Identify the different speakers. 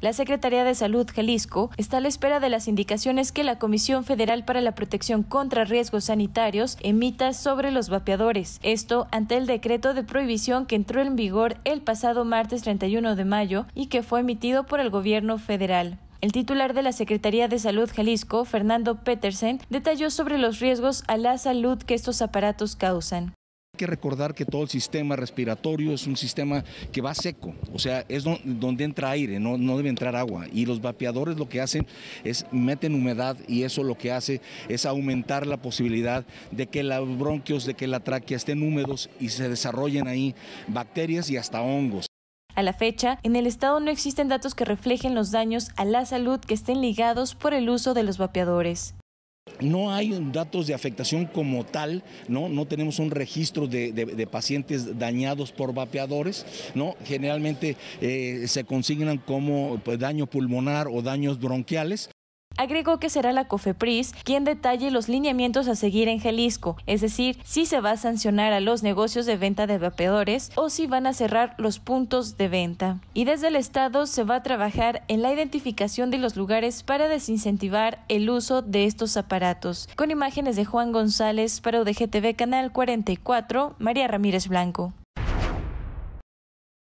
Speaker 1: La Secretaría de Salud Jalisco está a la espera de las indicaciones que la Comisión Federal para la Protección contra Riesgos Sanitarios emita sobre los vapeadores. Esto ante el decreto de prohibición que entró en vigor el pasado martes 31 de mayo y que fue emitido por el gobierno federal. El titular de la Secretaría de Salud Jalisco, Fernando Petersen, detalló sobre los riesgos a la salud que estos aparatos causan
Speaker 2: que recordar que todo el sistema respiratorio es un sistema que va seco, o sea, es donde entra aire, no, no debe entrar agua. Y los vapeadores lo que hacen es meten humedad y eso lo que hace es aumentar la posibilidad de que los bronquios, de que la tráquea estén húmedos y se desarrollen ahí bacterias y hasta hongos.
Speaker 1: A la fecha, en el estado no existen datos que reflejen los daños a la salud que estén ligados por el uso de los vapeadores.
Speaker 2: No hay datos de afectación como tal, no, tenemos un registro de, pacientes dañados por vapeadores, ¿no? generalmente eh, se consignan como pues, daño pulmonar o daños bronquiales,
Speaker 1: agregó que será la COFEPRIS quien detalle los lineamientos a seguir en Jalisco, es decir, si se va a sancionar a los negocios de venta de vapeadores o si van a cerrar los puntos de venta. Y desde el Estado se va a trabajar en la identificación de los lugares para desincentivar el uso de estos aparatos. Con imágenes de Juan González para UDGTV Canal 44, María Ramírez Blanco.